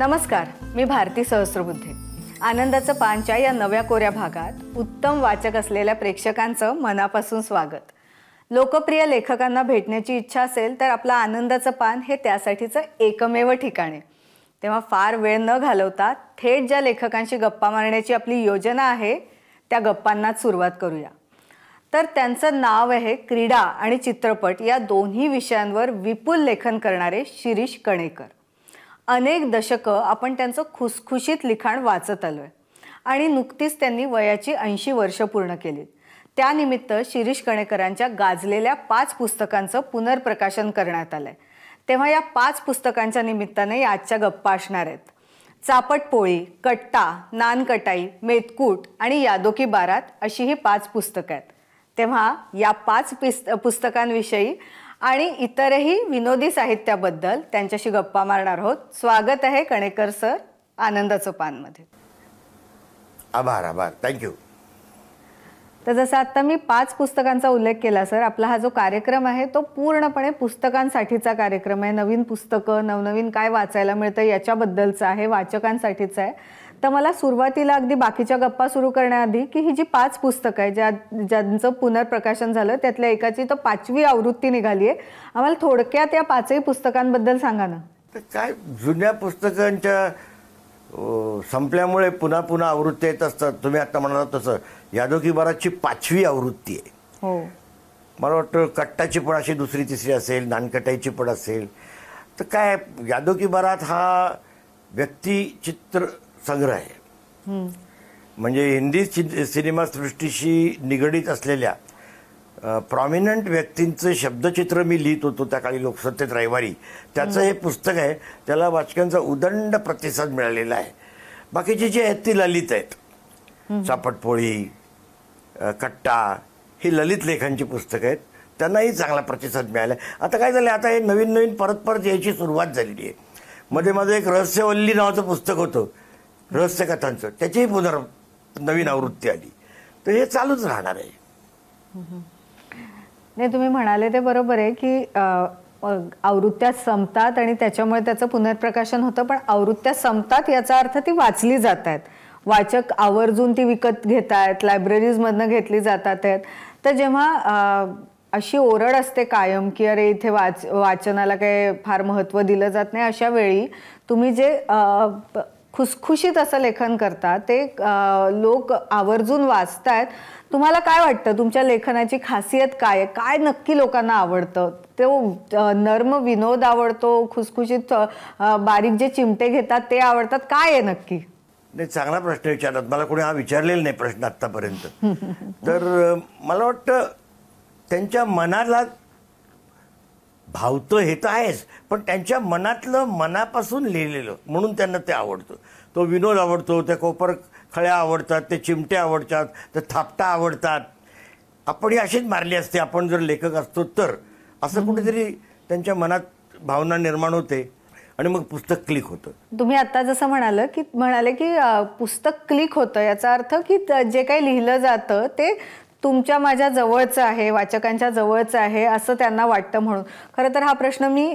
नमस्कार मी भारती सहस्रबुद्धे आनंदाचं पानच्या या नव्या कोऱ्या भागात उत्तम वाचक असलेल्या प्रेक्षकांचं मनापासून स्वागत लोकप्रिय लेखकांना भेटण्याची इच्छा असेल तर आपलं आनंदाचं पान हे त्यासाठीचं एकमेव ठिकाण आहे तेव्हा फार वेळ न घालवता थेट ज्या लेखकांशी गप्पा मारण्याची आपली योजना आहे त्या गप्पांनाच सुरुवात करूया तर त्यांचं नाव आहे क्रीडा आणि चित्रपट या दोन्ही विषयांवर विपुल लेखन करणारे शिरीष कणेकर अनेक दशकं आपण त्यांचं खुसखुशीत लिखाण वाचत आलो आहे आणि नुकतीच त्यांनी वयाची ऐंशी वर्ष पूर्ण केली त्यानिमित्त शिरीष कणेकरांच्या गाजलेल्या पाच पुस्तकांचं पुनर्प्रकाशन करण्यात आलं आहे तेव्हा या पाच पुस्तकांच्या निमित्ताने आजच्या गप्पा असणार आहेत चापटपोळी कट्टा नानकटाई मेतकूट आणि यादोकी बारात अशी ही पाच पुस्तकं आहेत तेव्हा या पाच पिस्त पुस्तकांविषयी आणि इतरही विनोदी साहित्याबद्दल त्यांच्याशी गप्पा मारणार आहोत स्वागत आहे कणेकर सर आनंदाचं पानमध्ये आभार आभार थँक्यू तर जसं आता मी पाच पुस्तकांचा उल्लेख केला सर आपला हा जो कार्यक्रम आहे तो पूर्णपणे पुस्तकांसाठीचा कार्यक्रम आहे नवीन पुस्तकं नवनवीन काय वाचायला मिळतं याच्याबद्दलचा आहे वाचकांसाठीचा आहे तर मला सुरुवातीला अगदी बाकीच्या गप्पा सुरू करण्याआधी की ही जी पाच पुस्तकं आहे ज्या ज्यांचं पुनर्प्रकाशन झालं त्यातल्या एकाची तर पाचवी आवृत्ती निघाली आहे आम्हाला थोडक्यात या पाचही पुस्तकांबद्दल सांगा ना तर काय जुन्या पुस्तकांच्या संपल्यामुळे पुन्हा पुन्हा आवृत्ती येत असतात तुम्ही आता म्हणाला तसं यादव की बाराची पाचवी आवृत्ती आहे हो मला वाटतं कट्टाची पण अशी दुसरी तिसरी असेल नानकटाईची पण असेल तर काय यादव की बारात हा व्यक्तिचित्र संग्रह आहे म्हणजे हिंदी सिनेमासृष्टीशी निगडीत असलेल्या प्रॉमिनंट व्यक्तींचं शब्दचित्र मी लिहित होतो त्या काळी लोकसत्तेत रविवारी त्याचं हे पुस्तक आहे त्याला वाचकांचा उदंड प्रतिसाद मिळालेला आहे बाकीचे जे आहेत ती ललित आहेत चापटपोळी कट्टा ही ललित लेखांची पुस्तकं आहेत त्यांनाही चांगला प्रतिसाद मिळाला आता काय झालं आता हे नवीन नवीन परत परत यायची सुरुवात झालेली आहे मध्ये माझं एक रहस्यवल्ली नावाचं पुस्तक होतं रहस्यकथांचं त्याचीही पुनर नवीन आवृत्ती आली तर हे चालूच राहणार आहे नाही तुम्ही म्हणाले ते बरोबर आहे की आवृत्त्या संपतात आणि त्याच्यामुळे त्याचं पुनर्प्रकाशन होतं पण आवृत्त्या संपतात याचा अर्थ ती वाचली जात आहेत वाचक आवर्जून ती विकत घेत आहेत लायब्ररीजमधनं घेतली जातात आहेत तर जेव्हा अशी ओरड असते कायम की अरे इथे वाच वाचनाला काय फार महत्त्व दिलं जात नाही अशा वेळी तुम्ही जे खुसखुशीत असं लेखन करता ते लोक आवर्जून आहेत तुम्हाला काय वाटतं तुमच्या लेखनाची खासियत काय आहे काय नक्की लोकांना आवडतं तो नर्म विनोद आवडतो खुसखुशीत बारीक जे चिमटे घेतात ते आवडतात काय आहे नक्की नाही चांगला प्रश्न विचारतात मला कोणी हा विचारलेला नाही प्रश्न आत्तापर्यंत तर मला वाटतं त्यांच्या मनाला भावतं हे तर आहेच पण त्यांच्या मनातलं मनापासून लिहिलेलं म्हणून त्यांना ते आवडतं तो विनोद आवडतो त्या कोपर खळ्या आवडतात ते चिमटे आवडतात ते थापटा आवडतात आपण ही अशीच मारली असते आपण जर लेखक असतो तर असं कुठेतरी त्यांच्या मनात भावना निर्माण होते आणि मग पुस्तक क्लिक होतं तुम्ही आता जसं म्हणाल की म्हणाले की पुस्तक क्लिक होतं याचा अर्थ की जे काही लिहिलं जातं ते तुमच्या माझ्या जवळचं आहे वाचकांच्या जवळचं आहे असं त्यांना वाटतं म्हणून खरं तर हा प्रश्न मी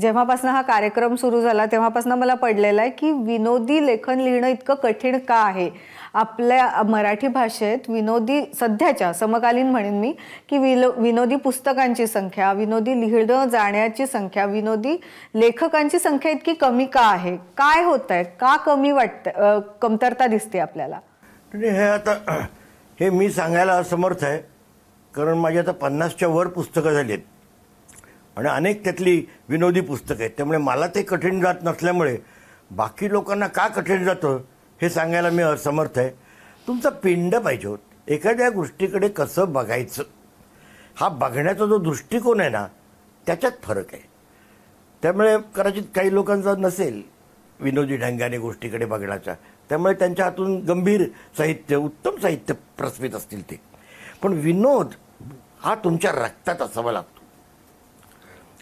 जेव्हापासून हा कार्यक्रम सुरू झाला तेव्हापासून मला पडलेला आहे की विनोदी लेखन लिहिणं इतकं कठीण का आहे आपल्या मराठी भाषेत विनोदी सध्याच्या समकालीन म्हणेन मी की विनो विनोदी पुस्तकांची संख्या विनोदी लिहिणं जाण्याची संख्या विनोदी लेखकांची संख्या इतकी कमी का आहे काय होत आहे का कमी वाटतं कमतरता दिसते आपल्याला हे आता हे मी सांगायला असमर्थ आहे कारण माझी आता पन्नासच्या वर पुस्तकं झाली आहेत आणि अनेक त्यातली विनोदी पुस्तकं आहेत त्यामुळे मला ते कठीण जात नसल्यामुळे बाकी लोकांना का कठीण जातं हे सांगायला मी असमर्थ आहे तुमचा पिंड पाहिजे होत एखाद्या गोष्टीकडे कसं बघायचं हा बघण्याचा जो दृष्टिकोन आहे ना त्याच्यात फरक आहे त्यामुळे कदाचित काही लोकांचा नसेल विनोदी ढंगाने गोष्टीकडे बघण्याचा त्यामुळे त्यांच्या हातून गंभीर साहित्य उत्तम साहित्य प्रस्फित असतील ते पण विनोद हा तुमच्या रक्तात असावा लागतो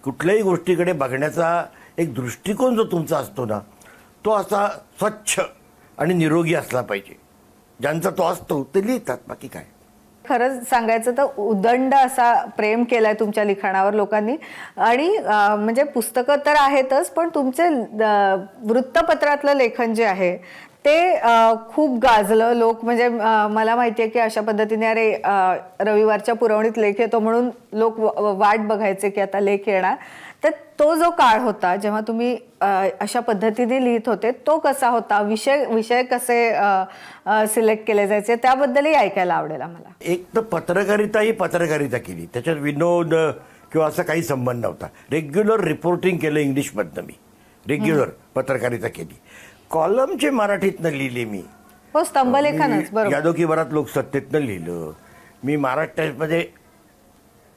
कुठल्याही गोष्टीकडे बघण्याचा एक दृष्टिकोन जो तुमचा असतो ना तो असा स्वच्छ आणि निरोगी असला पाहिजे ज्यांचा तो असतो ते लिहितात बाकी काय खरंच सांगायचं तर उदंड असा प्रेम केलाय तुमच्या लिखाणावर लोकांनी आणि म्हणजे पुस्तकं तर आहेतच पण तुमचे वृत्तपत्रातलं लेखन जे आहे ते खूप गाजलं लोक म्हणजे मला माहिती आहे की अशा पद्धतीने अरे रविवारच्या पुरवणीत लेख येतो म्हणून लोक वाट बघायचे की आता लेख येणार तर तो जो काळ होता जेव्हा तुम्ही अशा पद्धतीने लिहित होते तो कसा होता विषय विषय कसे सिलेक्ट केले जायचे त्याबद्दलही ऐकायला आवडेल मला एक तर पत्रकारिता ही पत्रकारिता केली त्याच्यात विनोद किंवा असा काही संबंध नव्हता रेग्युलर रिपोर्टिंग केलं इंग्लिशमधनं मी रेग्युलर पत्रकारिता केली कॉलमचे मराठीतनं लिहिले मी हो स्तंभलेखनच यादव की लोकसत्तेतनं लिहिलं मी महाराष्ट्रामध्ये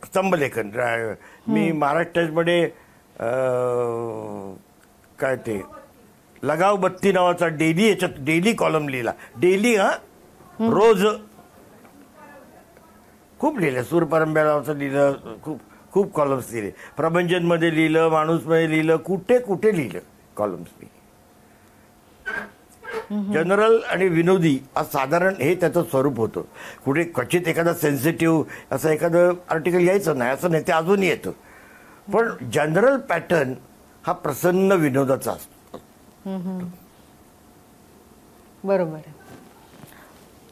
स्तंभलेखन मी महाराष्ट्रामध्ये काय ते लगाव बत्ती नावाचा डेली याच्यात डेली कॉलम लिहिला डेली हा रोज खूप लिहिलं नावाचं लिहिलं खूप खूप कॉलम्स लिहिले प्रभंजनमध्ये लिहिलं माणूसमध्ये लिहिलं कुठे कुठे लिहिलं कॉलम्स मी जनरल आणि विनोदी साधारण हे त्याचं स्वरूप होतं कुठे क्वचित एखादा सेन्सिटिव्ह असं एखादं आर्टिकल यायचं नाही असं नाही ते अजूनही येतं पण जनरल पॅटर्न हा प्रसन्न विनोदाचा असतो बरोबर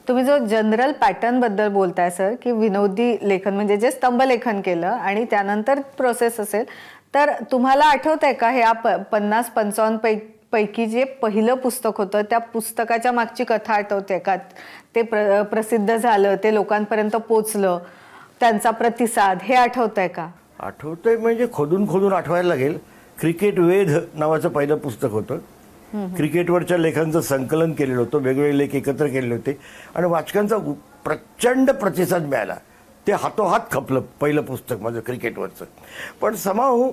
तुम्ही जो जनरल पॅटर्न बद्दल बोलताय सर की विनोदी लेखन म्हणजे जे स्तंभ लेखन केलं आणि त्यानंतर प्रोसेस असेल तर तुम्हाला आठवत आहे का हे पन्नास पंचावन्न पैकी पैकी जे पहिलं पुस्तक होतं त्या पुस्तकाच्या मागची कथा आठवते का ते प्र प्रसिद्ध झालं ते लोकांपर्यंत पोचलं त्यांचा प्रतिसाद हे आठवत आहे का आहे म्हणजे खोदून खोदून आठवायला लागेल क्रिकेट वेध नावाचं पहिलं पुस्तक होतं क्रिकेटवरच्या लेखांचं संकलन केलेलं होतं वेगवेगळे लेख एकत्र केलेले होते आणि वाचकांचा प्रचंड प्रतिसाद मिळाला ते हातोहात खपलं पहिलं पुस्तक माझं क्रिकेटवरचं पण समाहू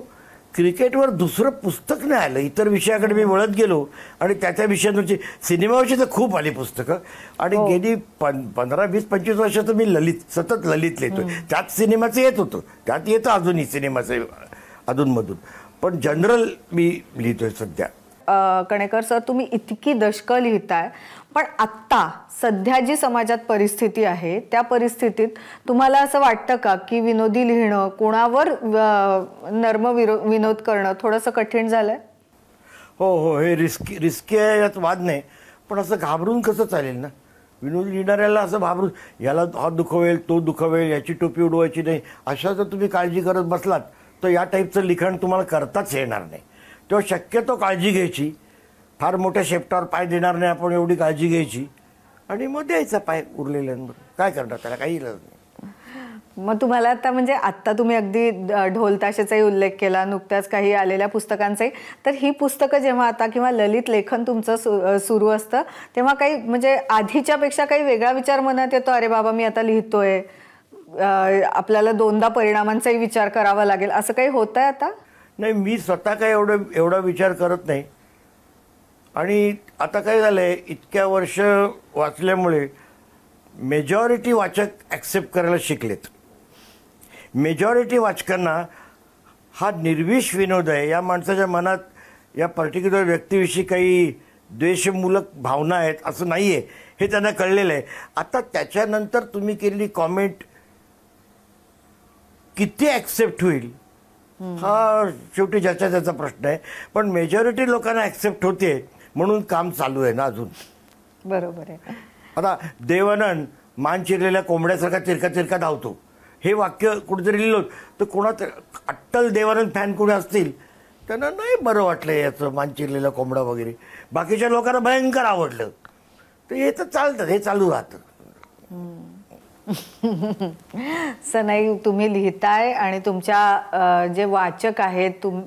क्रिकेटवर दुसरं पुस्तक नाही आलं इतर विषयाकडे मी वळत गेलो आणि त्या त्या विषयांवरची सिनेमाविषयी तर खूप आली पुस्तकं आणि हो. गेली पं पंधरा वीस पंचवीस वर्ष तर मी ललित सतत ललित लिहितो त्यात सिनेमाचं येत होतं त्यात येतं अजूनही सिनेमाचं अधूनमधून पण जनरल मी लिहितोय सध्या कणेकर सर तुम्ही इतकी दशकं लिहिताय पण आत्ता सध्या जी समाजात परिस्थिती आहे त्या परिस्थितीत तुम्हाला असं वाटतं का की विनोदी लिहिणं कोणावर नर्म विनोद करणं थोडंसं कठीण झालंय हो हो हे रिस्की रिस्की आहे यात वाद नाही पण असं घाबरून कसं चालेल ना विनोद लिहिणाऱ्याला असं घाबरून याला हा दुखवेल तो दुखवेल याची टोपी उडवायची नाही अशा जर तुम्ही काळजी करत बसलात तर या टाईपचं लिखाण तुम्हाला करताच येणार नाही तेव्हा शक्यतो काळजी घ्यायची फार मोठ्या शेपटावर पाय देणार नाही आपण एवढी काळजी घ्यायची आणि मग द्यायचा पाय उरलेल्यांवर काय करणार त्याला काही इलाज नाही मग तुम्हाला आता म्हणजे आत्ता तुम्ही अगदी ताशेचाही उल्लेख केला नुकत्याच काही आलेल्या पुस्तकांचाही तर ही पुस्तकं जेव्हा आता किंवा ललित लेखन तुमचं सु सुरू असतं तेव्हा काही म्हणजे आधीच्यापेक्षा काही वेगळा विचार मनात येतो अरे बाबा मी आता लिहितोय आपल्याला दोनदा परिणामांचाही विचार करावा लागेल असं काही होत आहे आता नाही मी स्वतः काय एवढं एवढा विचार करत नाही आणि आता काय झालं आहे इतक्या वर्ष वाचल्यामुळे मेजॉरिटी वाचक ॲक्सेप्ट करायला शिकलेत मेजॉरिटी वाचकांना हा निर्विष विनोद आहे या माणसाच्या मनात या पर्टिक्युलर व्यक्तीविषयी काही द्वेषमूलक भावना आहेत असं नाही आहे हे त्यांना कळलेलं आहे आता त्याच्यानंतर तुम्ही केलेली कॉमेंट किती ॲक्सेप्ट होईल हा शेवटी ज्याच्या त्याचा प्रश्न आहे पण मेजॉरिटी लोकांना ऍक्सेप्ट होते म्हणून काम चालू आहे ना अजून बरोबर आहे आता देवानंद मान चिरलेल्या कोंबड्यासारखा चिरका चिरका धावतो हे वाक्य कुठेतरी लिहिलं तर कोणा अट्टल देवानंद फॅन कोणी असतील त्यांना नाही बरं वाटलं याचं मान चिरलेला कोंबडा वगैरे बाकीच्या लोकांना भयंकर आवडलं तर हे तर चालतं हे चालू राहतं सर नाही तुम्ही लिहिताय आणि तुमच्या जे वाचक आहेत तुम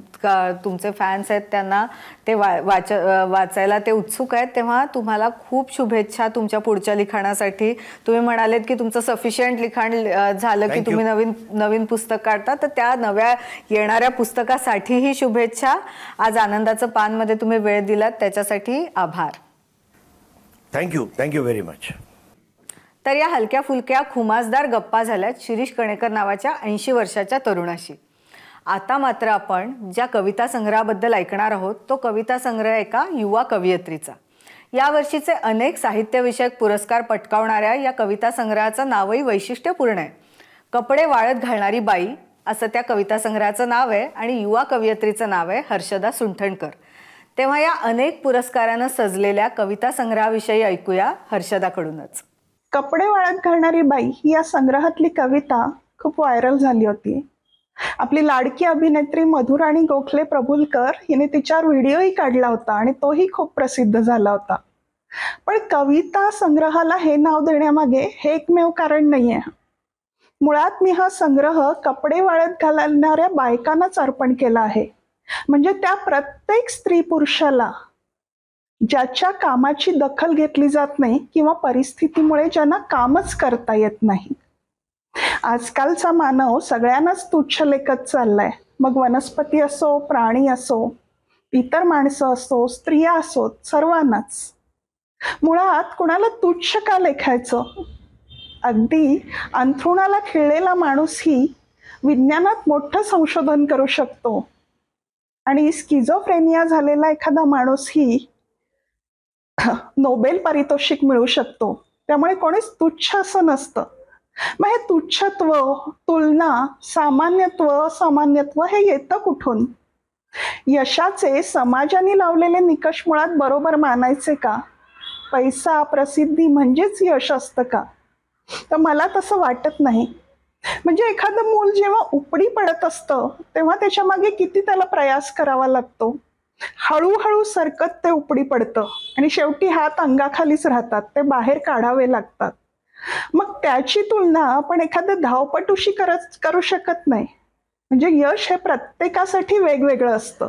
तुमचे फॅन्स आहेत त्यांना ते वाच वाचायला ते उत्सुक आहेत तेव्हा तुम्हाला खूप शुभेच्छा तुमच्या पुढच्या लिखाणासाठी तुम्ही म्हणालेत की तुमचं सफिशियंट लिखाण झालं की तुम्ही नवीन नवीन पुस्तक काढता तर त्या नव्या येणाऱ्या पुस्तकासाठीही शुभेच्छा आज आनंदाचं पानमध्ये तुम्ही वेळ दिलात त्याच्यासाठी आभार थँक्यू थँक्यू व्हेरी मच तर या हलक्या फुलक्या खुमासदार गप्पा झाल्यात शिरीष कणेकर नावाच्या ऐंशी वर्षाच्या तरुणाशी आता मात्र आपण ज्या कविता संग्रहाबद्दल ऐकणार आहोत तो कविता संग्रह एका युवा कवयित्रीचा यावर्षीचे अनेक साहित्यविषयक पुरस्कार पटकावणाऱ्या या कविता संग्रहाचं नावही वैशिष्ट्यपूर्ण आहे कपडे वाळत घालणारी बाई असं त्या कविता संग्रहाचं नाव आहे आणि युवा कवयित्रीचं नाव आहे हर्षदा सुंठणकर तेव्हा या अनेक पुरस्कारानं सजलेल्या कविता संग्रहाविषयी ऐकूया हर्षदाकडूनच कपडे वाळत घालणारी बाई ही या संग्रहातली कविता खूप व्हायरल झाली होती आपली लाडकी अभिनेत्री मधुराणी गोखले प्रभुलकर हिने तिच्यावर व्हिडिओही काढला होता आणि तोही खूप प्रसिद्ध झाला होता पण कविता संग्रहाला हे नाव देण्यामागे हे एकमेव कारण नाहीये मुळात मी हा संग्रह कपडे वाळत घालणाऱ्या बायकांनाच अर्पण केला आहे म्हणजे त्या प्रत्येक स्त्री पुरुषाला ज्याच्या कामाची दखल घेतली जात नाही किंवा परिस्थितीमुळे ज्यांना कामच करता येत नाही आजकालचा मानव सगळ्यांनाच तुच्छ लेखत चाललाय मग वनस्पती असो प्राणी असो इतर माणसं असो स्त्रिया असोत सर्वांनाच मुळात कुणाला तुच्छ का लेखायचं अगदी अंथरुणाला खिळलेला माणूसही विज्ञानात मोठं संशोधन करू शकतो आणि स्किझोफ्रेनिया झालेला एखादा माणूसही नोबेल पारितोषिक मिळू शकतो त्यामुळे कोणीच तुच्छ असं नसतं मग हे तुच्छत्व तुलना सामान्यत्व असामान्यत्व हे येतं कुठून यशाचे समाजाने लावलेले निकष मुळात बरोबर मानायचे का पैसा प्रसिद्धी म्हणजेच यश असतं का तर मला तसं वाटत नाही म्हणजे एखादं मूल जेव्हा उपडी पडत असतं तेव्हा त्याच्या मागे किती त्याला प्रयास करावा लागतो हळूहळू सरकत ते उपडी पडतं आणि शेवटी हात अंगाखालीच राहतात ते बाहेर काढावे लागतात मग त्याची तुलना आपण एखाद्या धावपटूशी करत करू शकत नाही म्हणजे यश हे प्रत्येकासाठी वेगवेगळं असतं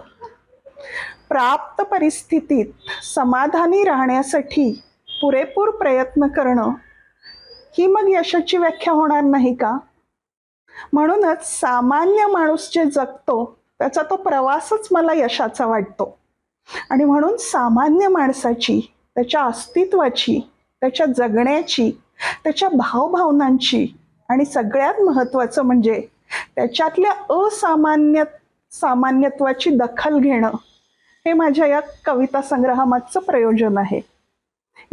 प्राप्त परिस्थितीत समाधानी राहण्यासाठी पुरेपूर प्रयत्न करणं ही मग यशाची व्याख्या होणार नाही का म्हणूनच सामान्य माणूस जे जगतो त्याचा तो प्रवासच मला यशाचा वाटतो आणि म्हणून सामान्य माणसाची त्याच्या अस्तित्वाची त्याच्या जगण्याची त्याच्या भावभावनांची आणि सगळ्यात महत्त्वाचं म्हणजे त्याच्यातल्या असामान्य सामान्यत्वाची दखल घेणं हे माझ्या या कविता संग्रहामागचं प्रयोजन आहे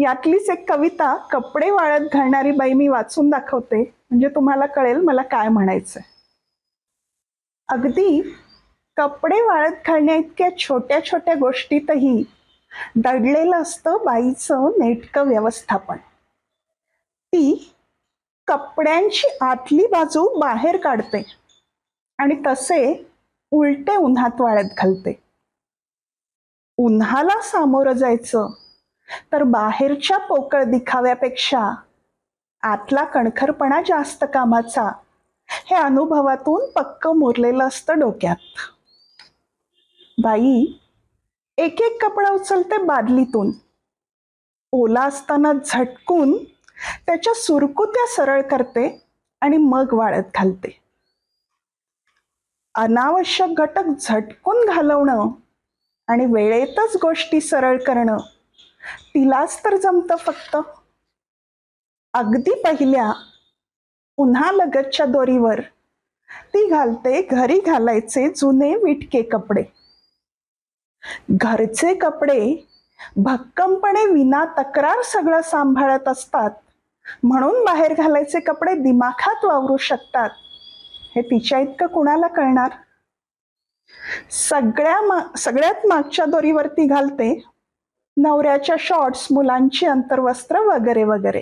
यातलीच एक कविता कपडे वाळत घालणारी बाई मी वाचून दाखवते म्हणजे तुम्हाला कळेल मला काय म्हणायचं अगदी कपडे वाळत घालण्या इतक्या छोट्या छोट्या गोष्टीतही दडलेलं असतं बाईचं नेटकं व्यवस्थापन ती कपड्यांची आतली बाजू बाहेर काढते आणि तसे उलटे उन्हात वाळत घालते उन्हाला सामोरं जायचं तर बाहेरच्या पोकळ दिखाव्यापेक्षा आतला कणखरपणा जास्त कामाचा हे अनुभवातून पक्क मुरलेलं असतं डोक्यात बाई एक एक कपडा उचलते बादलीतून ओला असताना झटकून त्याच्या सुरकुत्या सरळ करते आणि मग वाळत घालते अनावश्यक घटक झटकून घालवणं आणि वेळेतच गोष्टी सरळ करणं तिलाच तर जमतं फक्त अगदी पहिल्या पुन्हा लगतच्या दोरीवर ती घालते घरी घालायचे जुने विटके कपडे घरचे कपडे भक्कमपणे विना तक्रार सगळं सांभाळत असतात म्हणून बाहेर घालायचे कपडे दिमाखात वावरू शकतात हे तिच्या इतकं कुणाला कळणार सगळ्या सगळ्यात मागच्या दोरीवरती घालते नवऱ्याच्या शॉर्ट्स मुलांची अंतर्वस्त्र वगैरे वगैरे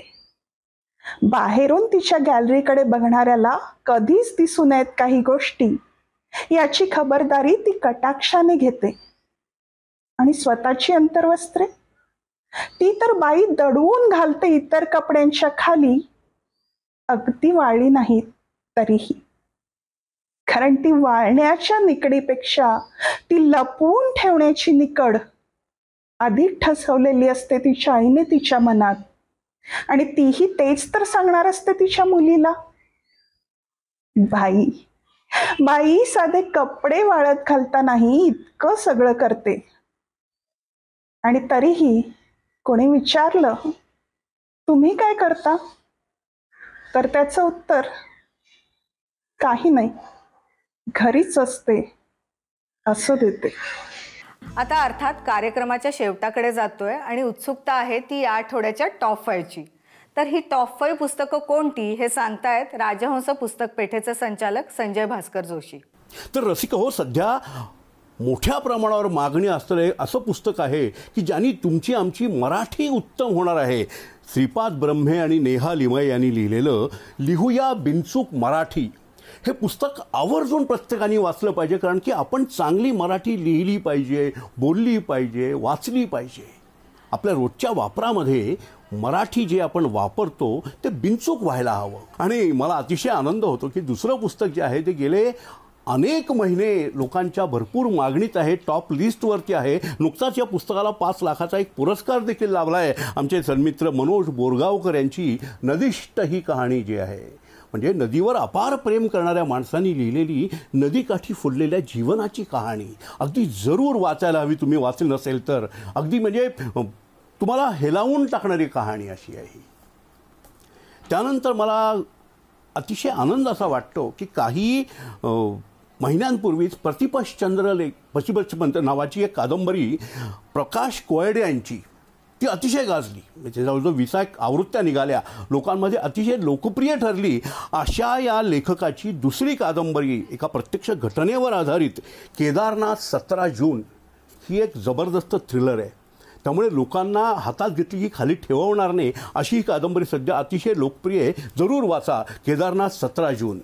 बाहेरून तिच्या गॅलरीकडे बघणाऱ्याला कधीच दिसून येत काही गोष्टी याची खबरदारी ती कटाक्षाने घेते आणि स्वतःची अंतर्वस्त्रे ती तर बाई दडवून घालते इतर कपड्यांच्या खाली अगदी वाळली नाहीत तरीही कारण ती वाळण्याच्या निकडीपेक्षा ती लपवून ठेवण्याची निकड अधिक ठसवलेली असते तिच्या आईने तिच्या मनात आणि तीही तेच तर सांगणार असते तिच्या मुलीला बाई बाई साधे कपडे वाळत घालता नाही इतकं सगळं करते आणि तरीही कोणी विचारलं तुम्ही काय करता तर त्याचं उत्तर काही नाही घरीच असते असं देते आता अर्थात कार्यक्रमाच्या शेवटाकडे जातोय आणि उत्सुकता आहे ती या आठवड्याच्या टॉप ची तर ही टॉप फाईव्ह पुस्तकं कोणती हे सांगतायत राजहंस पुस्तक पेठेचे संचालक संजय भास्कर जोशी तर रसिक हो सध्या मोठ्या प्रमाणावर मागणी असलेलं असं पुस्तक आहे की ज्यांनी तुमची आमची मराठी उत्तम होणार आहे श्रीपाद ब्रह्मे आणि नेहा लिमय यांनी लिहिलेलं लिहूया बिनचूक मराठी हे पुस्तक आवर्जून प्रत्येकाने वाचलं पाहिजे कारण की आपण चांगली मराठी लिहिली पाहिजे बोलली पाहिजे वाचली पाहिजे आपल्या रोजच्या वापरामध्ये मराठी जे आपण वापरतो ते बिनचूक व्हायला हवं आणि मला अतिशय आनंद होतो की दुसरं पुस्तक जे आहे ते गेले अनेक महिने लोकांच्या भरपूर मागणीत आहे टॉप लिस्टवरती आहे नुकताच या पुस्तकाला पाच लाखाचा एक पुरस्कार देखील लाभला आहे आमचे सन्मित्र मनोज बोरगावकर यांची नदिष्ट ही कहाणी जी आहे म्हणजे नदीवर अपार प्रेम करणाऱ्या माणसांनी लिहिलेली नदीकाठी फुललेल्या जीवनाची कहाणी अगदी जरूर वाचायला हवी तुम्ही वाचली नसेल तर अगदी म्हणजे तुम्हाला हेलावून टाकणारी कहाणी अशी आहे त्यानंतर मला अतिशय आनंद असा वाटतो की काही महिन्यांपूर्वीच प्रतिपश्चंद्रलेख प्रतिपश्चंद्र नावाची एक कादंबरी प्रकाश कोयडे यांची ती अतिशय गाजली म्हणजे जवळजवळ विसा एक आवृत्त्या निघाल्या लोकांमध्ये अतिशय लोकप्रिय ठरली अशा या लेखकाची दुसरी कादंबरी एका प्रत्यक्ष घटनेवर आधारित केदारनाथ सतरा जून ही एक जबरदस्त थ्रिलर आहे त्यामुळे लोकांना हातात घेतली की खाली ठेवणार नाही अशी ही कादंबरी सध्या अतिशय लोकप्रिय आहे जरूर वाचा केदारनाथ सतरा जून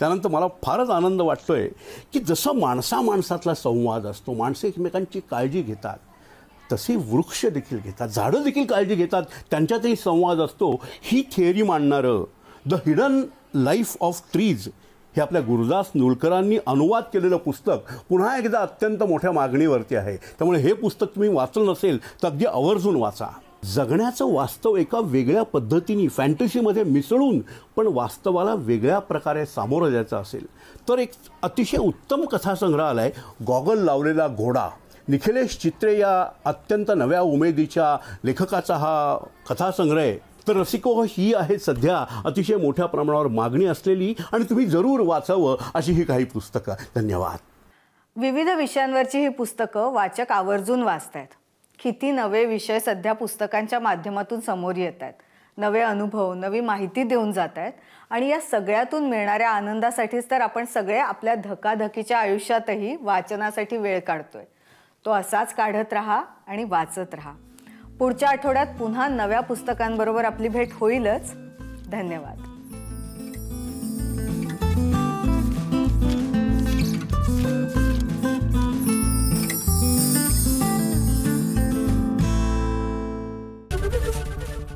त्यानंतर मला फारच आनंद वाटतो आहे की जसं माणसा माणसातला संवाद असतो माणसं एकमेकांची काळजी घेतात तसे वृक्ष देखील घेतात झाडं देखील काळजी घेतात त्यांच्यातही संवाद असतो ही थिअरी मांडणारं the hidden life of trees हे आपल्या गुरुदास नुलकरांनी अनुवाद केलेलं पुस्तक पुन्हा एकदा अत्यंत मोठ्या मागणीवरती आहे त्यामुळे हे पुस्तक तुम्ही वाचलं नसेल तर अगदी आवर्जून वाचा जगण्याचं वास्तव एका वेगळ्या पद्धतीने फॅन्टसीमध्ये मिसळून पण वास्तवाला वेगळ्या प्रकारे सामोरं जायचं असेल तर एक अतिशय उत्तम कथासंग्रह आहे गॉगल लावलेला घोडा निखिलेश चित्रे या अत्यंत नव्या उमेदीच्या लेखकाचा हा कथासंग्रह आहे तर रसिको ही आहे सध्या अतिशय मोठ्या प्रमाणावर मागणी असलेली आणि तुम्ही जरूर वाचावं अशी ही काही पुस्तकं धन्यवाद विविध विषयांवरची ही पुस्तकं वाचक आवर्जून वाचत आहेत किती नवे विषय सध्या पुस्तकांच्या माध्यमातून समोर येत आहेत नवे अनुभव नवी माहिती देऊन जात आहेत आणि या सगळ्यातून मिळणाऱ्या आनंदासाठीच तर आपण सगळे आपल्या धकाधकीच्या आयुष्यातही वाचनासाठी वेळ काढतोय तो असाच काढत राहा आणि वाचत राहा पुढच्या आठवड्यात पुन्हा नव्या पुस्तकांबरोबर आपली भेट होईलच धन्यवाद